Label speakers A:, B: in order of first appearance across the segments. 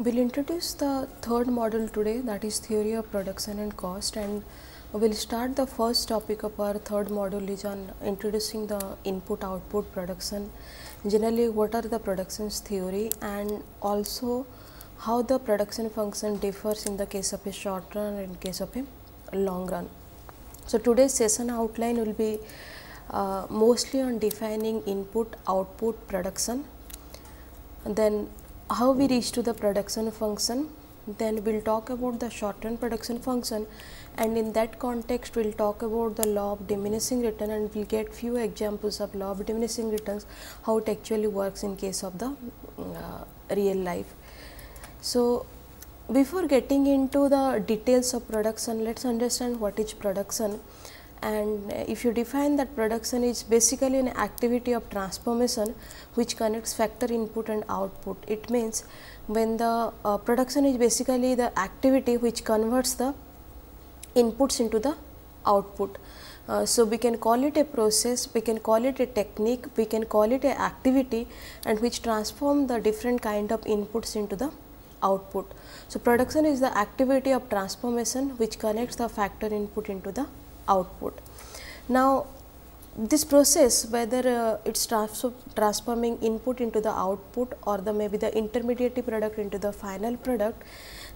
A: We'll introduce the third model today that is theory of production and cost and we'll start the first topic of our third model is on introducing the input output production. Generally what are the productions theory and also how the production function differs in the case of a short run and in case of a long run. So, today's session outline will be uh, mostly on defining input output production and then how we reach to the production function then we will talk about the short run production function and in that context we will talk about the law of diminishing return and we will get few examples of law of diminishing returns how it actually works in case of the uh, real life. So, before getting into the details of production, let us understand what is production and if you define that production is basically an activity of transformation which connects factor input and output. It means when the uh, production is basically the activity which converts the inputs into the output. Uh, so, we can call it a process, we can call it a technique, we can call it a activity and which transform the different kind of inputs into the output. So, production is the activity of transformation which connects the factor input into the output. Now, this process whether uh, it is trans transforming input into the output or the maybe the intermediate product into the final product,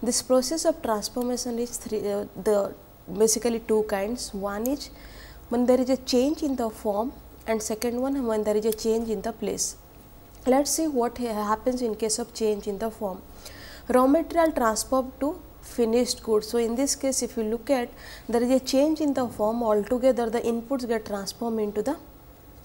A: this process of transformation is three, uh, the basically two kinds. One is when there is a change in the form and second one when there is a change in the place. Let us see what happens in case of change in the form raw material transformed to finished goods. So, in this case if you look at there is a change in the form altogether the inputs get transformed into the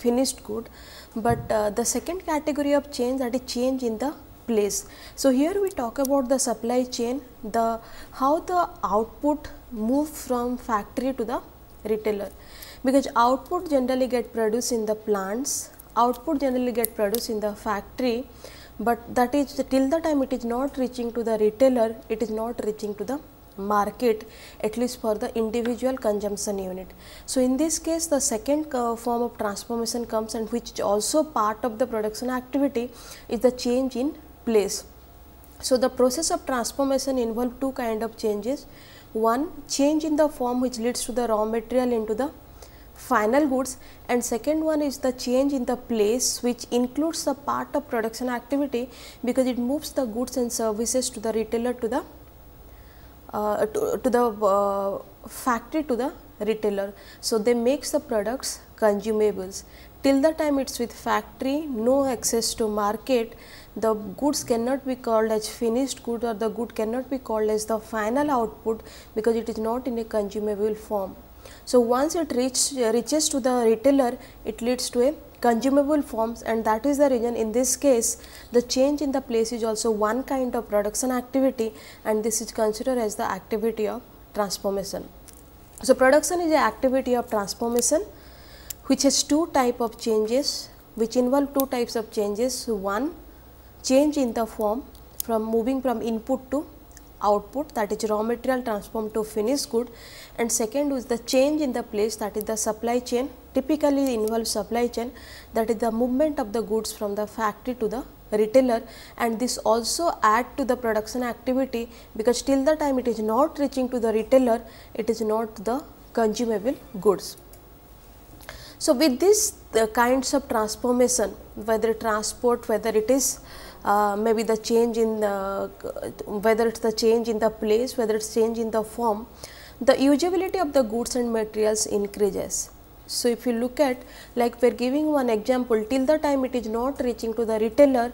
A: finished good, but uh, the second category of change that is change in the place. So, here we talk about the supply chain the how the output move from factory to the retailer because output generally get produced in the plants output generally get produced in the factory but that is till the time it is not reaching to the retailer, it is not reaching to the market at least for the individual consumption unit. So, in this case the second uh, form of transformation comes and which is also part of the production activity is the change in place. So, the process of transformation involve two kind of changes. One change in the form which leads to the raw material into the final goods and second one is the change in the place which includes the part of production activity because it moves the goods and services to the retailer to the uh, to, to, the uh, factory to the retailer. So, they makes the products consumables till the time it is with factory no access to market the goods cannot be called as finished good or the good cannot be called as the final output because it is not in a consumable form. So, once it reach, reaches to the retailer, it leads to a consumable forms and that is the reason in this case the change in the place is also one kind of production activity and this is considered as the activity of transformation. So, production is an activity of transformation which has two type of changes which involve two types of changes. One change in the form from moving from input to output that is raw material transformed to finished good and second is the change in the place that is the supply chain typically involves supply chain that is the movement of the goods from the factory to the retailer and this also add to the production activity because till the time it is not reaching to the retailer it is not the consumable goods. So, with these the kinds of transformation whether transport whether it is uh, maybe the change in the whether it is the change in the place whether it is change in the form the usability of the goods and materials increases. So, if you look at like we are giving one example till the time it is not reaching to the retailer,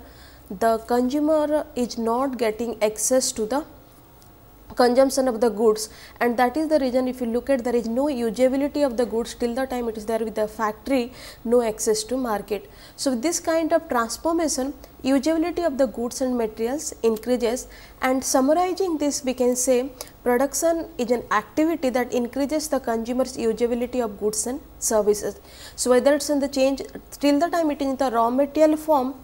A: the consumer is not getting access to the consumption of the goods and that is the reason if you look at there is no usability of the goods till the time it is there with the factory no access to market. So, this kind of transformation usability of the goods and materials increases and summarizing this we can say production is an activity that increases the consumer's usability of goods and services. So, whether it is in the change till the time it is in the raw material form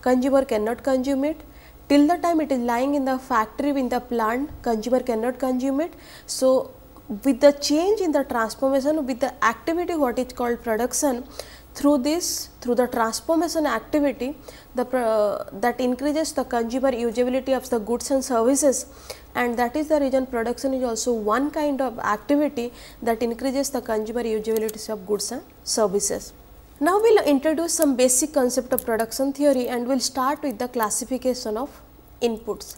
A: consumer cannot consume it till the time it is lying in the factory in the plant consumer cannot consume it. So, with the change in the transformation with the activity what is called production through this through the transformation activity the uh, that increases the consumer usability of the goods and services and that is the reason production is also one kind of activity that increases the consumer usability of goods and services. Now we will introduce some basic concept of production theory and we will start with the classification of inputs.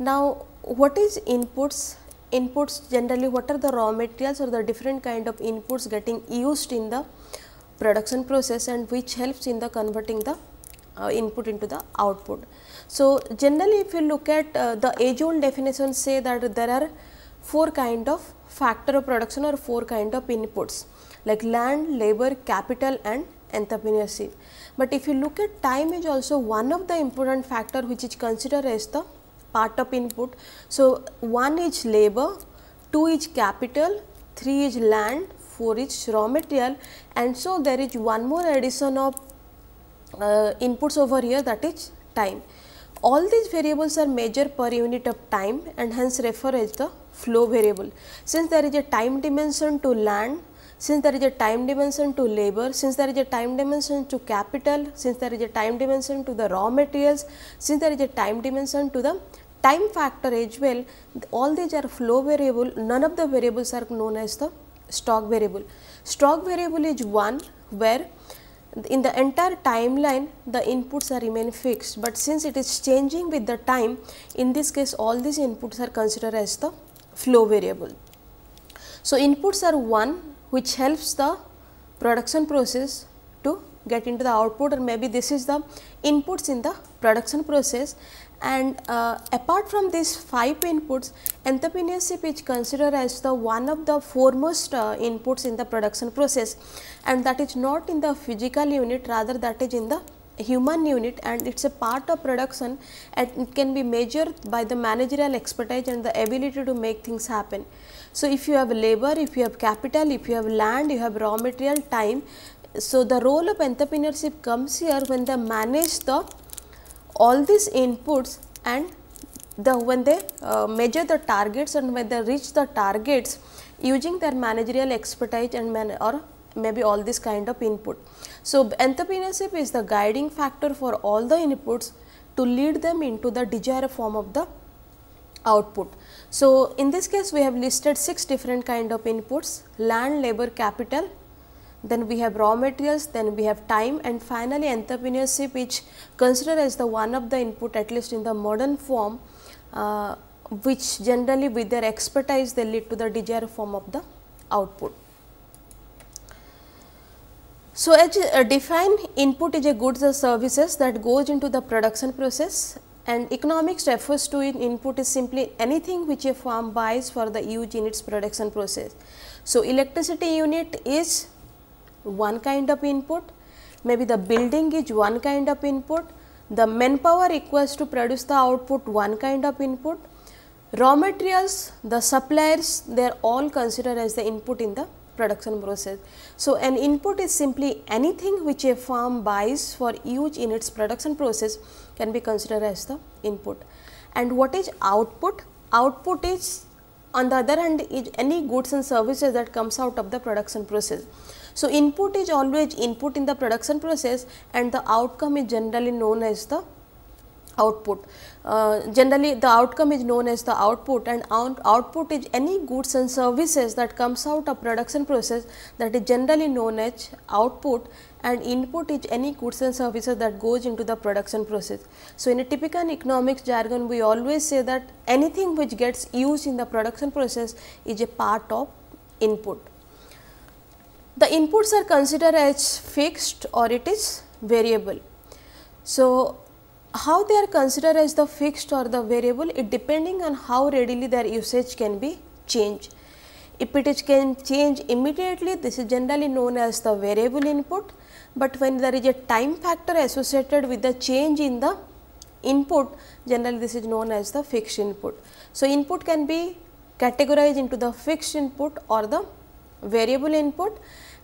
A: Now what is inputs? Inputs generally what are the raw materials or the different kind of inputs getting used in the production process and which helps in the converting the uh, input into the output. So, generally if you look at uh, the age old definition say that there are four kind of factor of production or four kind of inputs like land, labor, capital and entrepreneurship. But if you look at time is also one of the important factor which is considered as the part of input. So, one is labor, two is capital, three is land, four is raw material and so there is one more addition of uh, inputs over here that is time. All these variables are measured per unit of time and hence refer as the flow variable. Since there is a time dimension to land, since there is a time dimension to labor, since there is a time dimension to capital, since there is a time dimension to the raw materials, since there is a time dimension to the time factor as well, all these are flow variable, none of the variables are known as the stock variable. Stock variable is one where in the entire timeline the inputs are remain fixed, but since it is changing with the time, in this case all these inputs are considered as the flow variable. So, inputs are 1 which helps the production process to get into the output or maybe this is the inputs in the production process and uh, apart from these 5 inputs entrepreneurship is considered as the one of the foremost uh, inputs in the production process and that is not in the physical unit rather that is in the human unit and it is a part of production and it can be measured by the managerial expertise and the ability to make things happen. So, if you have labor, if you have capital, if you have land, you have raw material, time. So, the role of entrepreneurship comes here when they manage the all these inputs and the when they uh, measure the targets and when they reach the targets using their managerial expertise and man or maybe all this kind of input. So, entrepreneurship is the guiding factor for all the inputs to lead them into the desired form of the output. So, in this case we have listed 6 different kind of inputs land, labor, capital, then we have raw materials, then we have time and finally entrepreneurship which considered as the one of the input at least in the modern form uh, which generally with their expertise they lead to the desired form of the output. So, as uh, define input is a goods or services that goes into the production process and economics refers to in input is simply anything which a firm buys for the use in its production process. So, electricity unit is one kind of input, maybe the building is one kind of input, the manpower requires to produce the output one kind of input, raw materials, the suppliers they are all considered as the input in the production process. So, an input is simply anything which a firm buys for use in its production process can be considered as the input. And what is output? Output is on the other hand is any goods and services that comes out of the production process. So, input is always input in the production process and the outcome is generally known as the output. Uh, generally the outcome is known as the output and out output is any goods and services that comes out of production process that is generally known as output and input is any goods and services that goes into the production process. So, in a typical economics jargon we always say that anything which gets used in the production process is a part of input. The inputs are considered as fixed or it is variable. So, how they are considered as the fixed or the variable it depending on how readily their usage can be changed. If it is can change immediately this is generally known as the variable input, but when there is a time factor associated with the change in the input generally this is known as the fixed input. So, input can be categorized into the fixed input or the variable input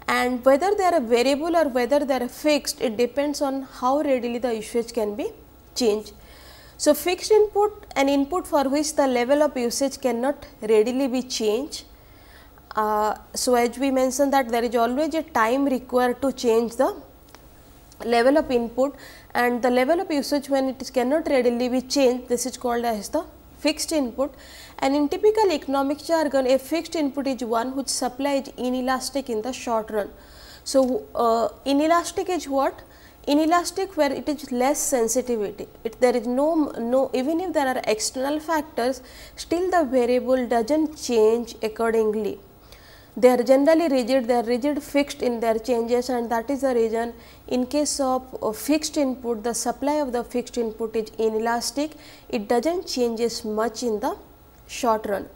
A: and whether they are a variable or whether they are fixed it depends on how readily the usage can be change. So, fixed input an input for which the level of usage cannot readily be changed. Uh, so, as we mentioned that there is always a time required to change the level of input and the level of usage when it cannot readily be changed this is called as the fixed input and in typical economic jargon a fixed input is one which supply is inelastic in the short run. So, uh, inelastic is what? Inelastic where it is less sensitivity, it, there is no, no even if there are external factors still the variable does not change accordingly. They are generally rigid, they are rigid fixed in their changes and that is the reason in case of fixed input the supply of the fixed input is inelastic, it does not changes much in the short run.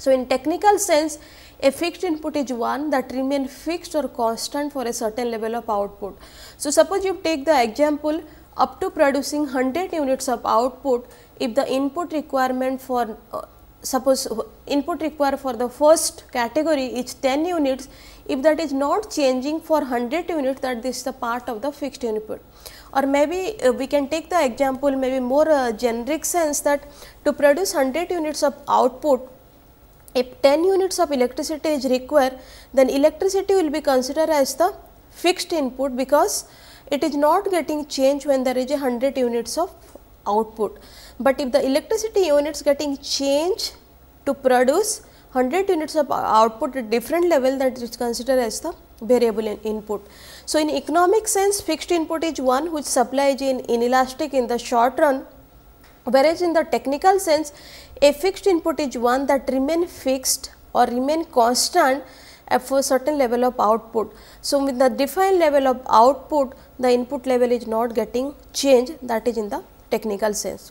A: So, in technical sense a fixed input is one that remain fixed or constant for a certain level of output. So, suppose you take the example up to producing 100 units of output, if the input requirement for uh, suppose input required for the first category is 10 units, if that is not changing for 100 units that this is the part of the fixed input. Or maybe uh, we can take the example maybe more uh, generic sense that to produce 100 units of output if 10 units of electricity is required, then electricity will be considered as the fixed input because it is not getting changed when there is a 100 units of output. But if the electricity units getting changed to produce 100 units of output at different level that is considered as the variable in input. So, in economic sense fixed input is one which supply is in inelastic in the short run whereas in the technical sense a fixed input is one that remain fixed or remain constant for a certain level of output. So, with the defined level of output, the input level is not getting changed that is in the technical sense.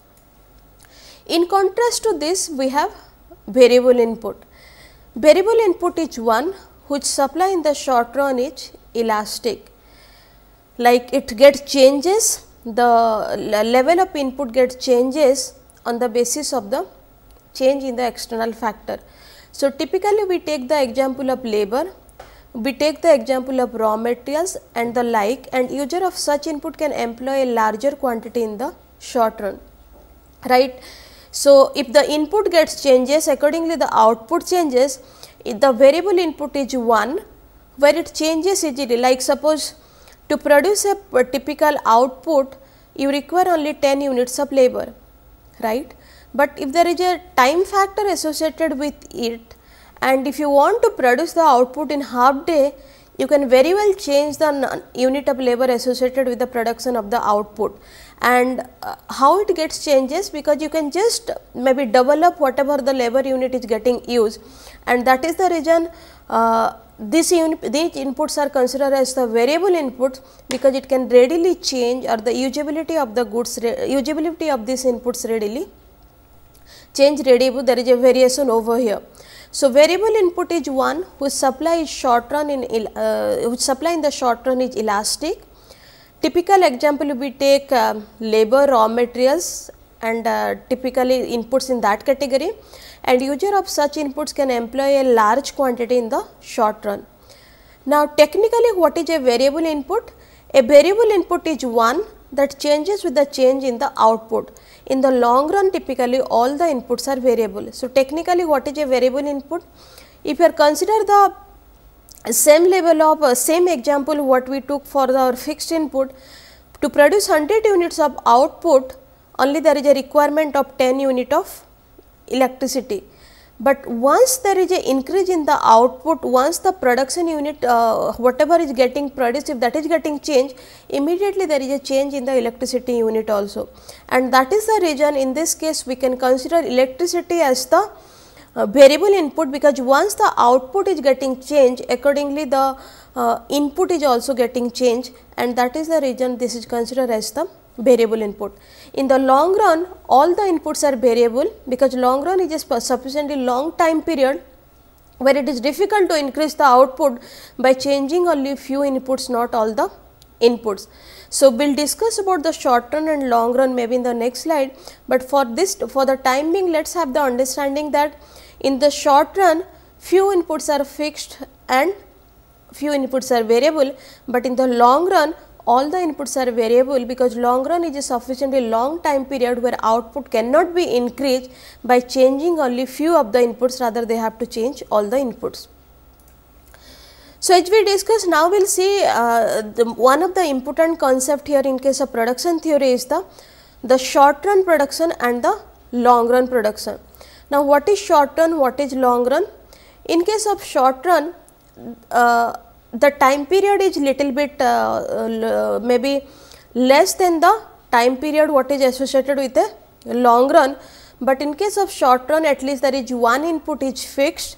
A: In contrast to this, we have variable input. Variable input is one which supply in the short run is elastic. Like it gets changes, the level of input gets changes on the basis of the change in the external factor. So, typically we take the example of labor, we take the example of raw materials and the like and user of such input can employ a larger quantity in the short run, right. So, if the input gets changes accordingly the output changes, if the variable input is 1 where it changes easily like suppose to produce a typical output you require only 10 units of labor, right but if there is a time factor associated with it and if you want to produce the output in half day, you can very well change the unit of labor associated with the production of the output and uh, how it gets changes because you can just maybe double up whatever the labor unit is getting used and that is the reason uh, this these inputs are considered as the variable inputs because it can readily change or the usability of the goods usability of these inputs readily change variable, there is a variation over here. So, variable input is one whose supply is short run in uh, which supply in the short run is elastic. Typical example we take uh, labor, raw materials and uh, typically inputs in that category and user of such inputs can employ a large quantity in the short run. Now, technically what is a variable input? A variable input is one that changes with the change in the output in the long run typically all the inputs are variable. So, technically what is a variable input? If you are consider the same level of uh, same example what we took for the, our fixed input to produce 100 units of output only there is a requirement of 10 unit of electricity but once there is a increase in the output, once the production unit uh, whatever is getting produced if that is getting changed, immediately there is a change in the electricity unit also. And that is the reason in this case we can consider electricity as the uh, variable input because once the output is getting changed accordingly the uh, input is also getting changed and that is the reason this is considered as the variable input. In the long run, all the inputs are variable because long run is a sufficiently long time period where it is difficult to increase the output by changing only few inputs not all the inputs. So, we will discuss about the short run and long run maybe in the next slide, but for this for the time being let us have the understanding that in the short run few inputs are fixed and few inputs are variable, but in the long run all the inputs are variable because long run is a sufficiently long time period where output cannot be increased by changing only few of the inputs rather they have to change all the inputs. So, as we discussed now we will see uh, the, one of the important concept here in case of production theory is the, the short run production and the long run production. Now, what is short run, what is long run? In case of short run, uh, the time period is little bit uh, maybe less than the time period what is associated with a long run, but in case of short run at least there is one input is fixed.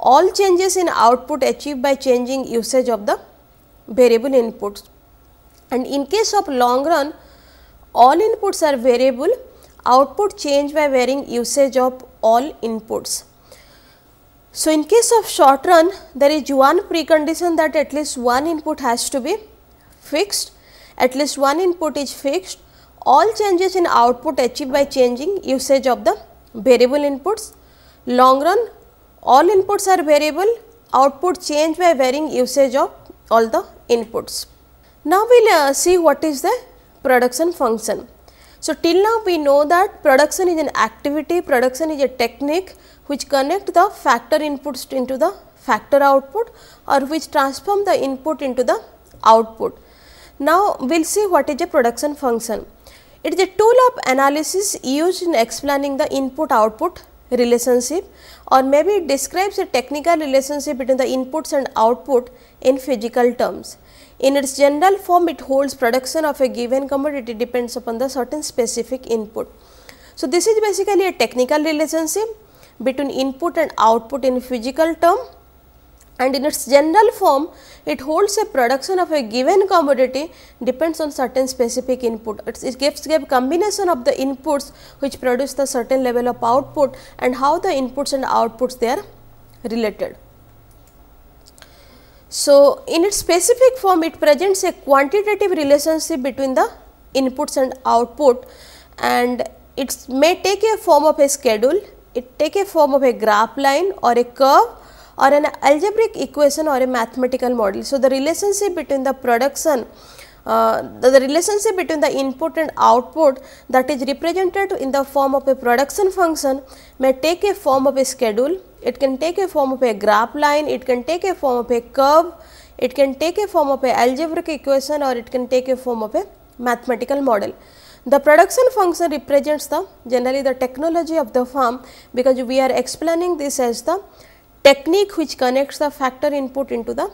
A: All changes in output achieved by changing usage of the variable inputs and in case of long run all inputs are variable output change by varying usage of all inputs. So, in case of short run, there is one precondition that at least one input has to be fixed, at least one input is fixed, all changes in output achieved by changing usage of the variable inputs. Long run, all inputs are variable, output change by varying usage of all the inputs. Now, we will uh, see what is the production function. So, till now we know that production is an activity, production is a technique which connect the factor inputs into the factor output or which transform the input into the output. Now, we will see what is a production function. It is a tool of analysis used in explaining the input output relationship or maybe it describes a technical relationship between the inputs and output in physical terms. In its general form, it holds production of a given commodity depends upon the certain specific input. So, this is basically a technical relationship between input and output in physical term and in its general form it holds a production of a given commodity depends on certain specific input. It's, it gives a combination of the inputs which produce the certain level of output and how the inputs and outputs they are related. So, in its specific form it presents a quantitative relationship between the inputs and output and it may take a form of a schedule it take a form of a graph line or a curve or an algebraic equation or a mathematical model. So, the relationship between the production uh, the, the, relationship between the input and output that is represented in the form of a production function may take a form of a schedule, it can take a form of a graph line, it can take a form of a curve, it can take a form of a algebraic equation or it can take a form of a mathematical model. The production function represents the generally the technology of the firm because we are explaining this as the technique which connects the factor input into the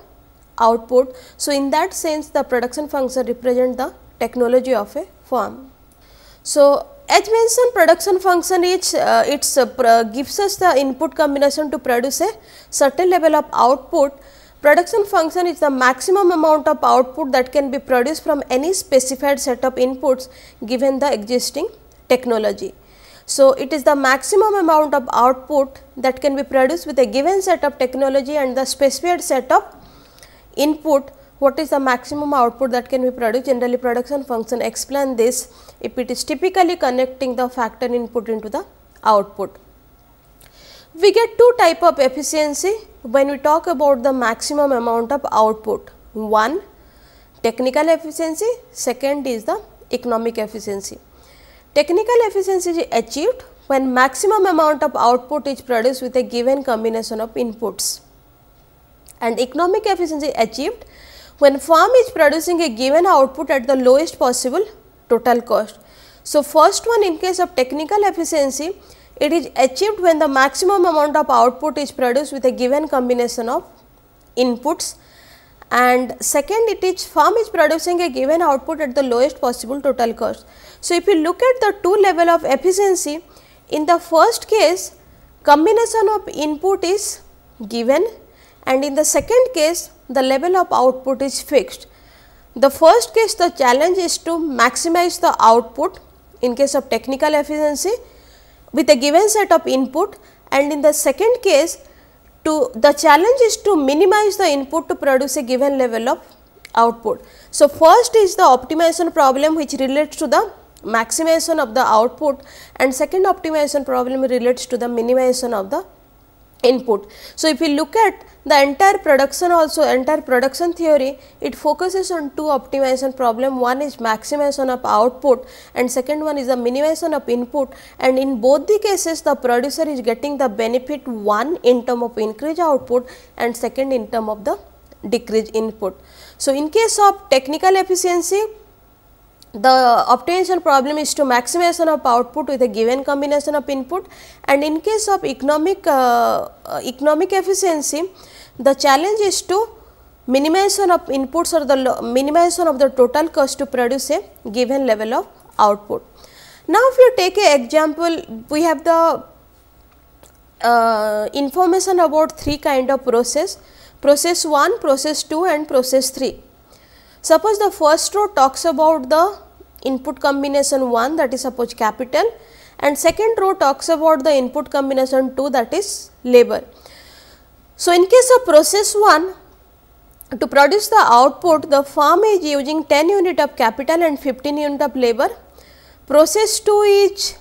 A: output. So, in that sense the production function represents the technology of a firm. So, as mentioned production function is uh, uh, gives us the input combination to produce a certain level of output Production function is the maximum amount of output that can be produced from any specified set of inputs given the existing technology. So, it is the maximum amount of output that can be produced with a given set of technology and the specified set of input what is the maximum output that can be produced generally production function explain this if it is typically connecting the factor input into the output. We get two type of efficiency when we talk about the maximum amount of output, one technical efficiency, second is the economic efficiency. Technical efficiency is achieved when maximum amount of output is produced with a given combination of inputs and economic efficiency achieved when firm is producing a given output at the lowest possible total cost. So, first one in case of technical efficiency, it is achieved when the maximum amount of output is produced with a given combination of inputs and second it is firm is producing a given output at the lowest possible total cost. So, if you look at the two level of efficiency in the first case combination of input is given and in the second case the level of output is fixed. The first case the challenge is to maximize the output in case of technical efficiency with a given set of input and in the second case to the challenge is to minimize the input to produce a given level of output. So, first is the optimization problem which relates to the maximization of the output and second optimization problem relates to the minimization of the input. So, if you look at the entire production also entire production theory it focuses on two optimization problem one is maximization of output and second one is the minimization of input and in both the cases the producer is getting the benefit one in term of increase output and second in term of the decrease input. So, in case of technical efficiency the optimization problem is to maximization of output with a given combination of input and in case of economic uh, uh economic efficiency the challenge is to minimization of inputs or the minimization of the total cost to produce a given level of output. Now, if you take a example we have the uh, information about three kind of process process 1, process 2 and process 3. Suppose the first row talks about the input combination 1 that is suppose capital and second row talks about the input combination 2 that is labor. So, in case of process 1 to produce the output the firm is using 10 unit of capital and 15 unit of labor. Process 2 is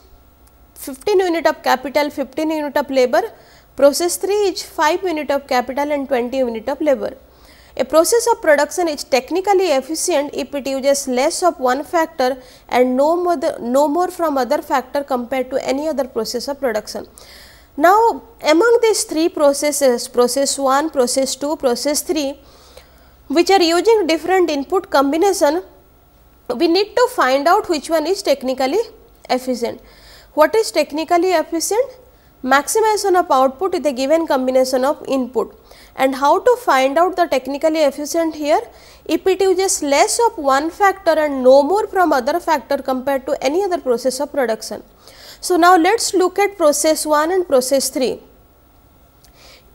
A: 15 unit of capital 15 unit of labor. Process 3 is 5 unit of capital and 20 unit of labor. A process of production is technically efficient if it uses less of one factor and no more, the, no more from other factor compared to any other process of production. Now, among these three processes, process 1, process 2, process 3, which are using different input combination, we need to find out which one is technically efficient. What is technically efficient? Maximization of output with a given combination of input. And how to find out the technically efficient here? If it uses less of one factor and no more from other factor compared to any other process of production. So, now let us look at process 1 and process 3.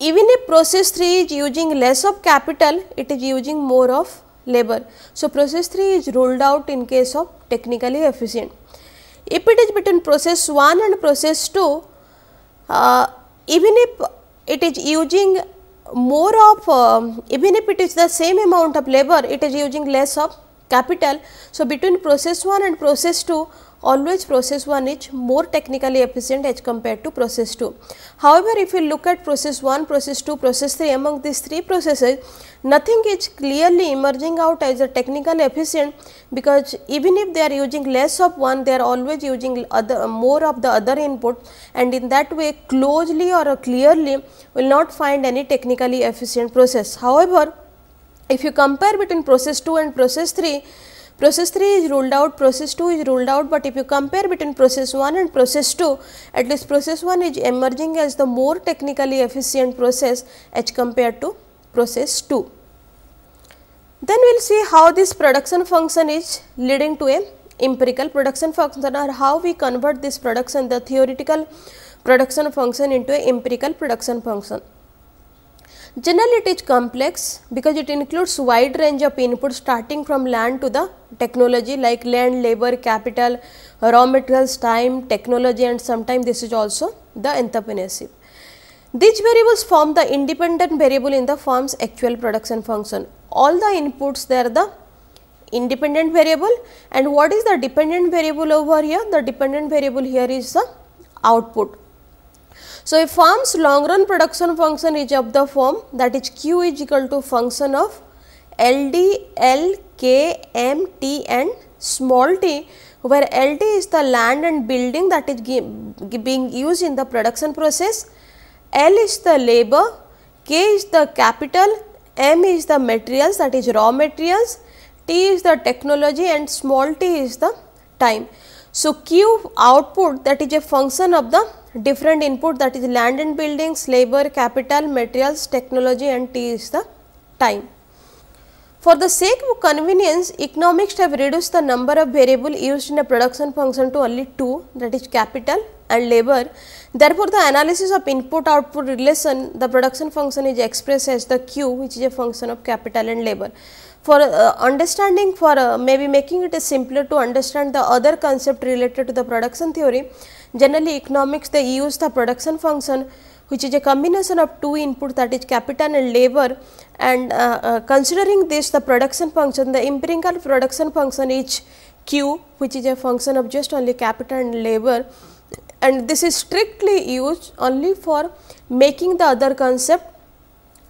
A: Even if process 3 is using less of capital, it is using more of labor. So, process 3 is ruled out in case of technically efficient. If it is between process 1 and process 2, uh, even if it is using more of uh, um, even if it is the same amount of labor it is using less of capital. So, between process 1 and process 2 always process 1 is more technically efficient as compared to process 2. However, if you look at process 1, process 2, process 3 among these three processes nothing is clearly emerging out as a technical efficient because even if they are using less of one they are always using other more of the other input and in that way closely or clearly will not find any technically efficient process. However, if you compare between process 2 and process 3 process 3 is ruled out, process 2 is ruled out, but if you compare between process 1 and process 2, at least process 1 is emerging as the more technically efficient process as compared to process 2. Then we will see how this production function is leading to a empirical production function or how we convert this production, the theoretical production function into a empirical production function. Generally, it is complex because it includes wide range of inputs starting from land to the technology like land, labor, capital, raw materials, time, technology and sometimes this is also the entrepreneurship. These variables form the independent variable in the firm's actual production function. All the inputs they are the independent variable and what is the dependent variable over here? The dependent variable here is the output so, a firm's long run production function is of the form that is Q is equal to function of LD, L, K, M, T and small t where LD is the land and building that is being used in the production process, L is the labor, K is the capital, M is the materials that is raw materials, T is the technology and small t is the time. So, Q output that is a function of the different input that is land and buildings, labor, capital, materials, technology and T is the time. For the sake of convenience, economists have reduced the number of variable used in a production function to only two that is capital and labor. Therefore, the analysis of input-output relation, the production function is expressed as the Q which is a function of capital and labor. For uh, understanding for uh, maybe making it simpler to understand the other concept related to the production theory, Generally, economics they use the production function which is a combination of two inputs that is capital and labor and uh, uh, considering this the production function the empirical production function is q which is a function of just only capital and labor and this is strictly used only for making the other concept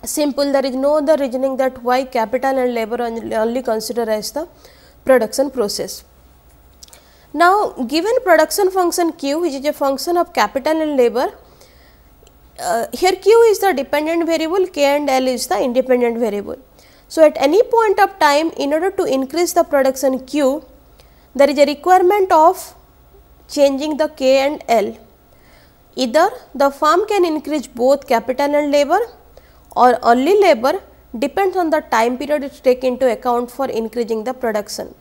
A: simple there is no other reasoning that why capital and labor only consider as the production process. Now, given production function q which is a function of capital and labor, uh, here q is the dependent variable, k and l is the independent variable. So, at any point of time in order to increase the production q, there is a requirement of changing the k and l. Either the firm can increase both capital and labor or only labor depends on the time period it take into account for increasing the production.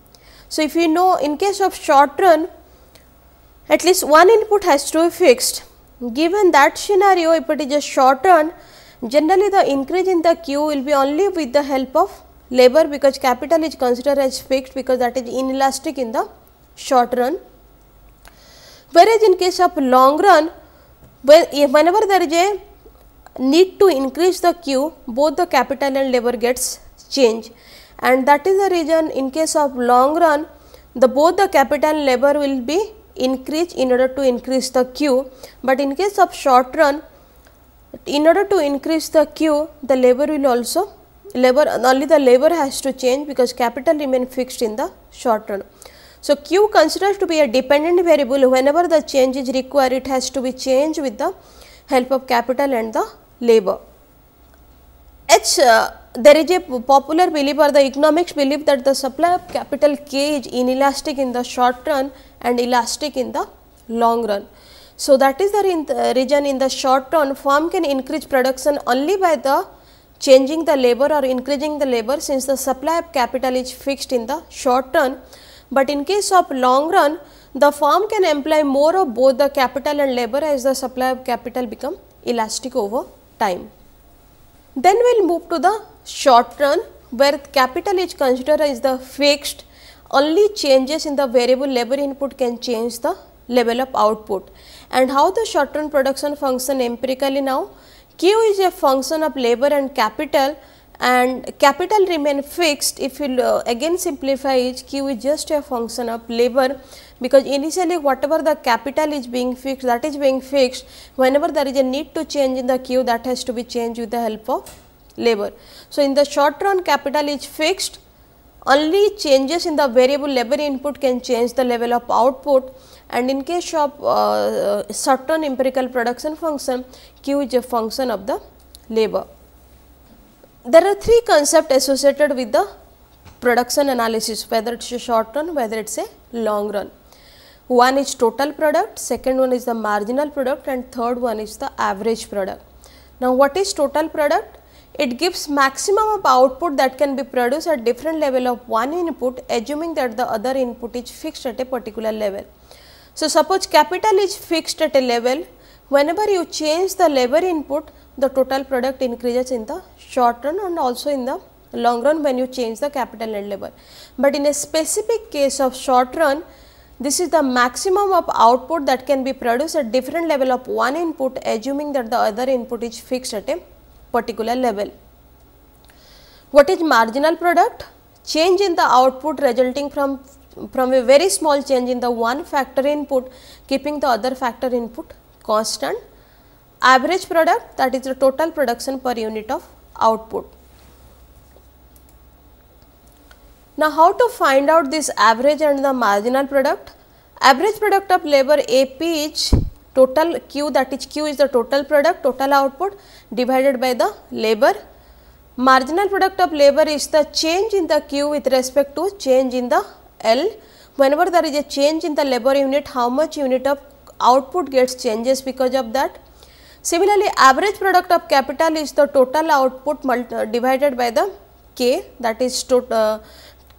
A: So, if you know in case of short run at least one input has to be fixed. Given that scenario if it is a short run generally the increase in the Q will be only with the help of labor because capital is considered as fixed because that is inelastic in the short run. Whereas, in case of long run whenever there is a need to increase the Q both the capital and labor gets changed and that is the reason in case of long run the both the capital and labor will be increased in order to increase the Q, but in case of short run in order to increase the Q the labor will also labor only the labor has to change because capital remain fixed in the short run. So, Q considered to be a dependent variable whenever the change is required it has to be changed with the help of capital and the labor. H uh, there is a popular belief or the economics belief that the supply of capital K is inelastic in the short run and elastic in the long run. So, that is the uh, reason in the short run firm can increase production only by the changing the labor or increasing the labor since the supply of capital is fixed in the short run. But in case of long run the firm can employ more of both the capital and labor as the supply of capital become elastic over time. Then we will move to the short run where capital is considered as the fixed only changes in the variable labor input can change the level of output and how the short run production function empirically now Q is a function of labor and capital and capital remain fixed if you uh, again simplify it Q is just a function of labor because initially whatever the capital is being fixed that is being fixed whenever there is a need to change in the Q that has to be changed with the help of labor. So, in the short run capital is fixed only changes in the variable labor input can change the level of output and in case of uh, certain empirical production function q is a function of the labor. There are three concepts associated with the production analysis whether it is a short run whether it is a long run. One is total product, second one is the marginal product and third one is the average product. Now, what is total product? It gives maximum of output that can be produced at different level of one input assuming that the other input is fixed at a particular level. So, suppose capital is fixed at a level, whenever you change the labor input, the total product increases in the short run and also in the long run when you change the capital and labor. But in a specific case of short run, this is the maximum of output that can be produced at different level of one input assuming that the other input is fixed at a particular level. What is marginal product? Change in the output resulting from, from a very small change in the one factor input keeping the other factor input constant. Average product that is the total production per unit of output. Now, how to find out this average and the marginal product? Average product of labor AP is total Q that is Q is the total product, total output divided by the labor. Marginal product of labor is the change in the Q with respect to change in the L. Whenever there is a change in the labor unit, how much unit of output gets changes because of that. Similarly, average product of capital is the total output uh, divided by the K that is uh,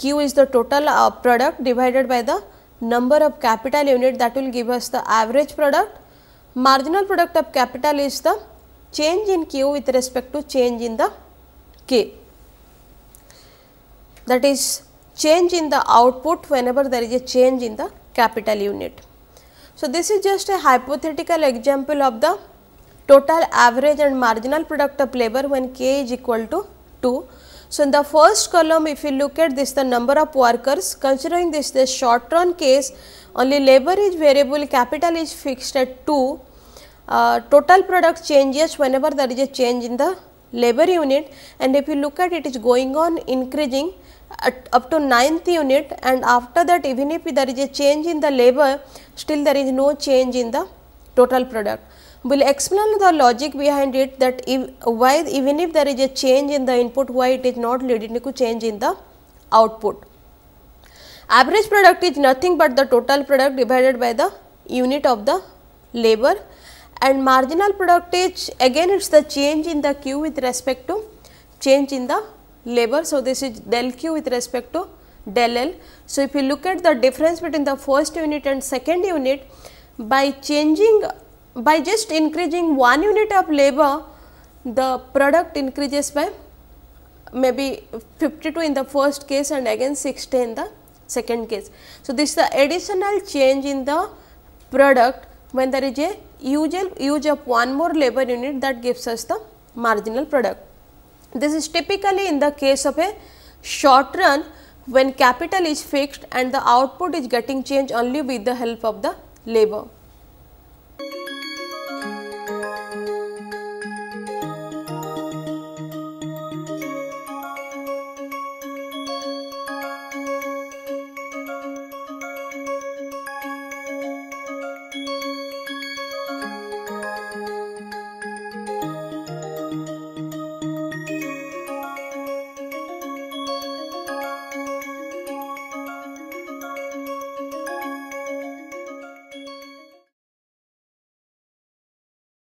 A: Q is the total uh, product divided by the number of capital unit that will give us the average product marginal product of capital is the change in Q with respect to change in the K. That is change in the output whenever there is a change in the capital unit. So, this is just a hypothetical example of the total average and marginal product of labor when K is equal to 2. So in the first column if you look at this the number of workers considering this the short run case only labor is variable capital is fixed at 2 uh, total product changes whenever there is a change in the labor unit and if you look at it is going on increasing at up to ninth unit and after that even if there is a change in the labor still there is no change in the total product will explain the logic behind it that if, why even if there is a change in the input why it is not leading to change in the output. Average product is nothing but the total product divided by the unit of the labor and marginal product is again it is the change in the Q with respect to change in the labor. So, this is del Q with respect to del L. So, if you look at the difference between the first unit and second unit by changing by just increasing 1 unit of labor, the product increases by maybe 52 in the first case and again 60 in the second case. So, this is the additional change in the product when there is a usual use of one more labor unit that gives us the marginal product. This is typically in the case of a short run when capital is fixed and the output is getting changed only with the help of the labor.